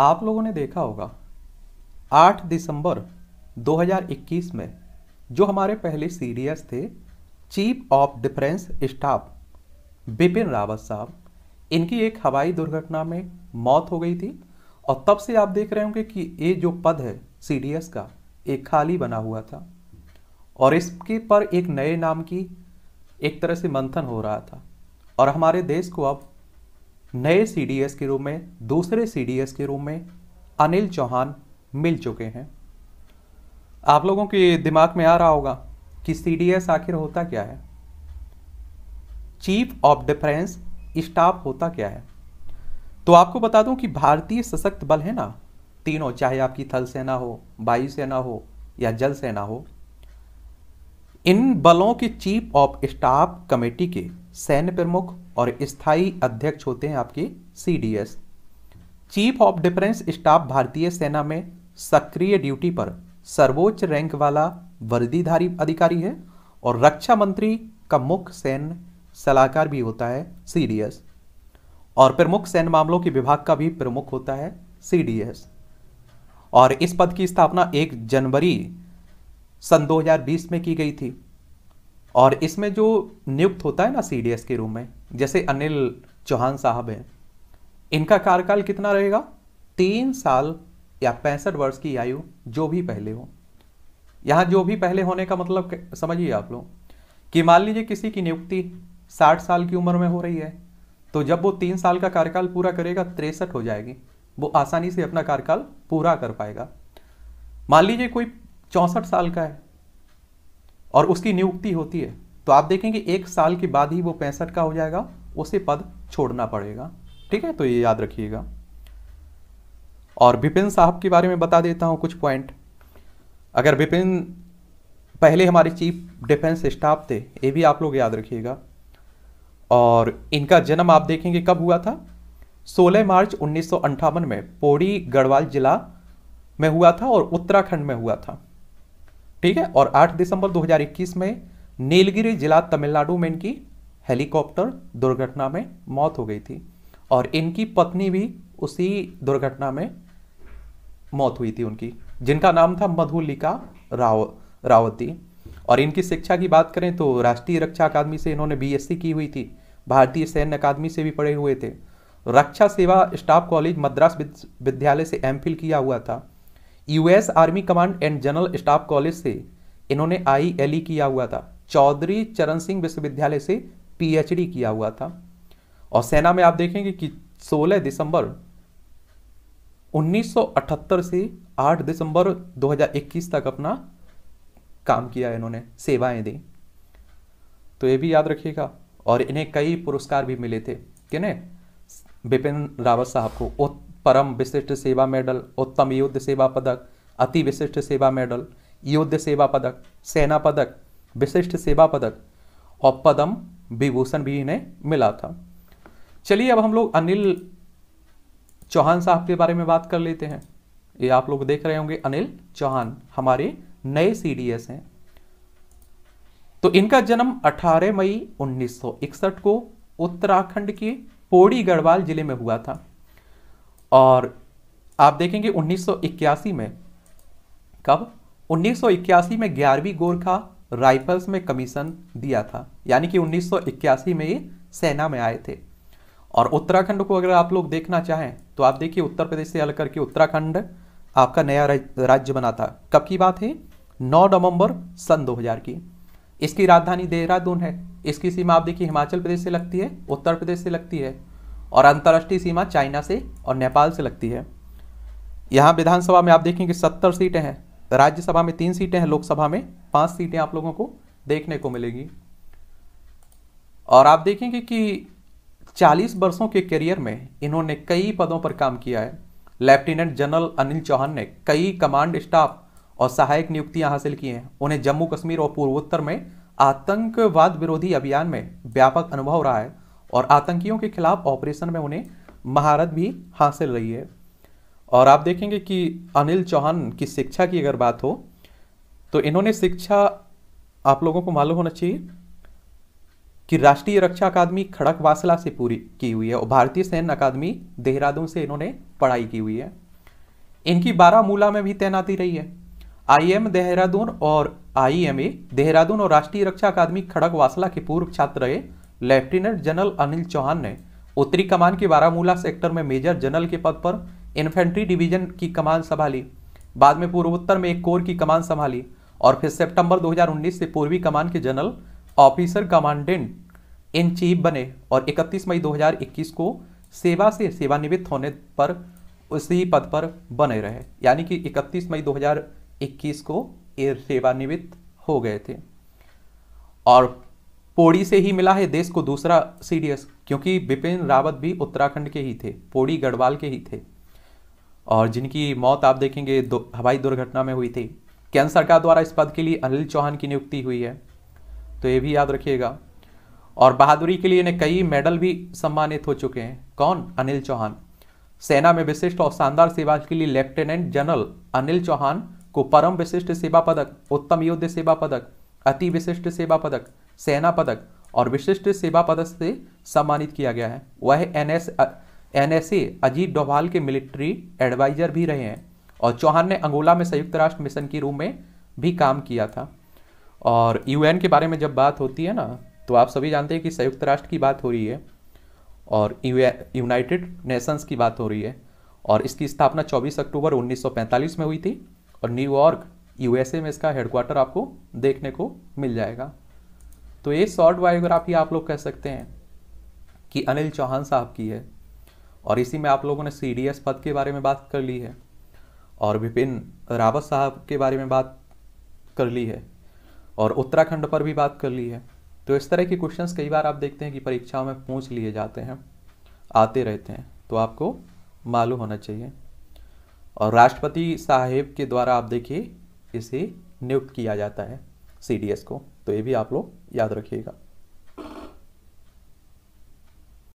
आप लोगों ने देखा होगा 8 दिसंबर 2021 में जो हमारे पहले सीडीएस थे chief of defence staff Bipin Rawat sahab इनकी एक हवाई दुर्घटना में मौत हो गई थी और तब से आप देख रहे होंगे कि ये जो पद है सीडीएस का एक खाली बना हुआ था और इसके पर एक नए नाम की एक तरह से मंथन हो रहा था और हमारे देश को अब नए सीडीएस के रूप में दूसरे सीडीएस के रूप में अनिल चौहान मिल चुके हैं आप लोगों के दिमाग में आ रहा होगा कि सीडीएस आखिर होता क्या है चीफ ऑफ डिफेंस स्टाफ होता क्या है तो आपको बता दूं कि भारतीय सशक्त बल है ना तीनों चाहे आपकी थल सेना हो वायु सेना हो या जल सेना हो इन बलों के चीफ ऑफ स्टाफ कमेटी के सैन्य प्रमुख और स्थायी अध्यक्ष होते हैं आपके CDS chief of defence staff भारतीय सेना में सक्रिय ड्यूटी पर सर्वोच्च रैंक वाला वर्दीधारी अधिकारी है और रक्षा मंत्री का मुख्य सैन्य सलाहकार भी होता है सीडीएस और प्रमुख सैन्य मामलों के विभाग का भी प्रमुख होता है सीडीएस और इस पद की स्थापना 1 जनवरी सन 2020 में की गई थी और इसमें जो नियुक्त होता है ना सीडीएस के रूप में जैसे अनिल चौहान साहब हैं इनका कार्यकाल कितना रहेगा तीन साल या पैंसठ वर्ष की आयु जो भी पहले हो यहाँ जो भी पहले होने का मतलब समझिए आप लोग कि मान लीजिए किसी की नियुक्ति साठ साल की उम्र में हो रही है तो जब वो तीन साल का कार्यकाल पूरा करेगा तिरसठ हो जाएगी वो आसानी से अपना कार्यकाल पूरा कर पाएगा मान लीजिए कोई चौंसठ साल का है और उसकी नियुक्ति होती है तो आप देखेंगे एक साल के बाद ही वो पैंसठ का हो जाएगा उसे पद छोड़ना पड़ेगा ठीक है तो ये याद रखिएगा और विपिन साहब के बारे में बता देता हूँ कुछ पॉइंट अगर विपिन पहले हमारे चीफ डिफेंस स्टाफ थे ये भी आप लोग याद रखिएगा और इनका जन्म आप देखेंगे कब हुआ था 16 मार्च उन्नीस में पौड़ी गढ़वाल जिला में हुआ था और उत्तराखंड में हुआ था ठीक है और 8 दिसंबर 2021 में नीलगिरी जिला तमिलनाडु में इनकी हेलीकॉप्टर दुर्घटना में मौत हो गई थी और इनकी पत्नी भी उसी दुर्घटना में मौत हुई थी उनकी जिनका नाम था मधुलिका राव रावती और इनकी शिक्षा की बात करें तो राष्ट्रीय रक्षा अकादमी से इन्होंने बीएससी की हुई थी भारतीय सैन्य अकादमी से भी पढ़े हुए थे रक्षा सेवा स्टाफ कॉलेज मद्रास विद्यालय से एम किया हुआ था US army command and general staff college से इन्होंने आई e किया हुआ था चौधरी चरण सिंह विश्वविद्यालय से पीएचडी किया हुआ था और सेना में आप देखेंगे कि 16 दिसंबर 1978 से 8 दिसंबर 2021 तक अपना काम किया इन्होंने सेवाएं दी तो ये भी याद रखिएगा और इन्हें कई पुरस्कार भी मिले थे नहीं बिपिन रावत साहब को परम विशिष्ट सेवा मेडल उत्तम युद्ध सेवा पदक अति विशिष्ट सेवा मेडल युद्ध सेवा पदक सेना पदक विशिष्ट सेवा पदक और पदम विभूषण भी इन्हें मिला था चलिए अब हम लोग अनिल चौहान साहब के बारे में बात कर लेते हैं ये आप लोग देख रहे होंगे अनिल चौहान हमारे नए सीडीएस हैं तो इनका जन्म 18 मई 1961 को उत्तराखंड के पौड़ी गढ़वाल जिले में हुआ था और आप देखेंगे 1981 में कब 1981 में ग्यारहवीं गोरखा राइफल्स में कमीशन दिया था यानी कि 1981 में ये सेना में आए थे और उत्तराखंड को अगर आप लोग देखना चाहें तो आप देखिए उत्तर प्रदेश से अलग करके उत्तराखंड आपका नया राज्य बना था कब की बात है 9 नवंबर सन 2000 की इसकी राजधानी देहरादून है इसकी सीमा आप देखिए हिमाचल प्रदेश से लगती है उत्तर प्रदेश से लगती है और अंतर्राष्ट्रीय सीमा चाइना से और नेपाल से लगती है यहाँ विधानसभा में आप देखेंगे सत्तर सीटें हैं राज्यसभा में तीन सीटें हैं लोकसभा में पांच सीटें आप लोगों को देखने को मिलेगी और आप देखेंगे कि 40 वर्षों के करियर में इन्होंने कई पदों पर काम किया है लेफ्टिनेंट जनरल अनिल चौहान ने कई कमांड स्टाफ और सहायक नियुक्तियां हासिल की हैं उन्हें जम्मू कश्मीर और पूर्वोत्तर में आतंकवाद विरोधी अभियान में व्यापक अनुभव रहा है और आतंकियों के खिलाफ ऑपरेशन में उन्हें महारत भी हासिल रही है और आप देखेंगे कि अनिल चौहान की शिक्षा की अगर बात हो तो इन्होंने शिक्षा आप लोगों को मालूम होना चाहिए कि राष्ट्रीय रक्षा अकादमी खड़कवासला से पूरी की हुई है और भारतीय सैन्य अकादमी देहरादून से इन्होंने पढ़ाई की हुई है इनकी बारामूला में भी तैनाती रही है आईएम देहरादून और आईएमए देहरादून और राष्ट्रीय रक्षा अकादमी खड़कवासला के पूर्व छात्र रहे लेफ्टिनेंट जनरल अनिल चौहान ने उत्तरी कमान के बारामूला सेक्टर में मेजर जनरल के पद पर इन्फेंट्री डिवीजन की कमान संभाली बाद में पूर्वोत्तर में एक कोर की कमान संभाली और फिर सितंबर 2019 से पूर्वी कमान के general officer commandant in chief बने और 31 मई 2021 को सेवा से सेवानिवृत्त होने पर उसी पद पर बने रहे यानी कि 31 मई 2021 को ये सेवानिवृत्त हो गए थे और पौड़ी से ही मिला है देश को दूसरा सीडीएस क्योंकि बिपिन रावत भी उत्तराखंड के ही थे पौड़ी गढ़वाल के ही थे और जिनकी मौत आप देखेंगे दो, हवाई दुर्घटना में हुई थी केंद्र सरकार द्वारा इस पद के लिए अनिल चौहान की नियुक्ति हुई है तो ये भी याद रखिएगा और बहादुरी के लिए इन्हें कई मेडल भी सम्मानित हो चुके हैं कौन अनिल चौहान सेना में विशिष्ट और शानदार सेवा के लिए लेफ्टिनेंट जनरल अनिल चौहान को परम विशिष्ट सेवा पदक उत्तम युद्ध सेवा पदक अति विशिष्ट सेवा पदक सेना पदक और विशिष्ट सेवा पदक से सम्मानित किया गया है वह N S NSA Ajit Doval के मिलिट्री एडवाइजर भी रहे हैं और चौहान ने अंगोला में संयुक्त राष्ट्र मिशन की रूम में भी काम किया था और यूएन के बारे में जब बात होती है ना तो आप सभी जानते हैं कि संयुक्त राष्ट्र की बात हो रही है और यूनाइटेड नेशंस की बात हो रही है और इसकी स्थापना 24 अक्टूबर 1945 में हुई थी और न्यूयॉर्क यूएसए में इसका हेडक्वार्टर आपको देखने को मिल जाएगा तो ये शॉर्ट बायोग्राफी आप लोग कह सकते हैं कि अनिल चौहान साहब की है और इसी में आप लोगों ने सी पद के बारे में बात कर ली है और विपिन रावत साहब के बारे में बात कर ली है और उत्तराखंड पर भी बात कर ली है तो इस तरह के क्वेश्चंस कई बार आप देखते हैं कि परीक्षाओं में पूछ लिए जाते हैं आते रहते हैं तो आपको मालूम होना चाहिए और राष्ट्रपति साहेब के द्वारा आप देखिए इसे नियुक्त किया जाता है सी को तो ये भी आप लोग याद रखिएगा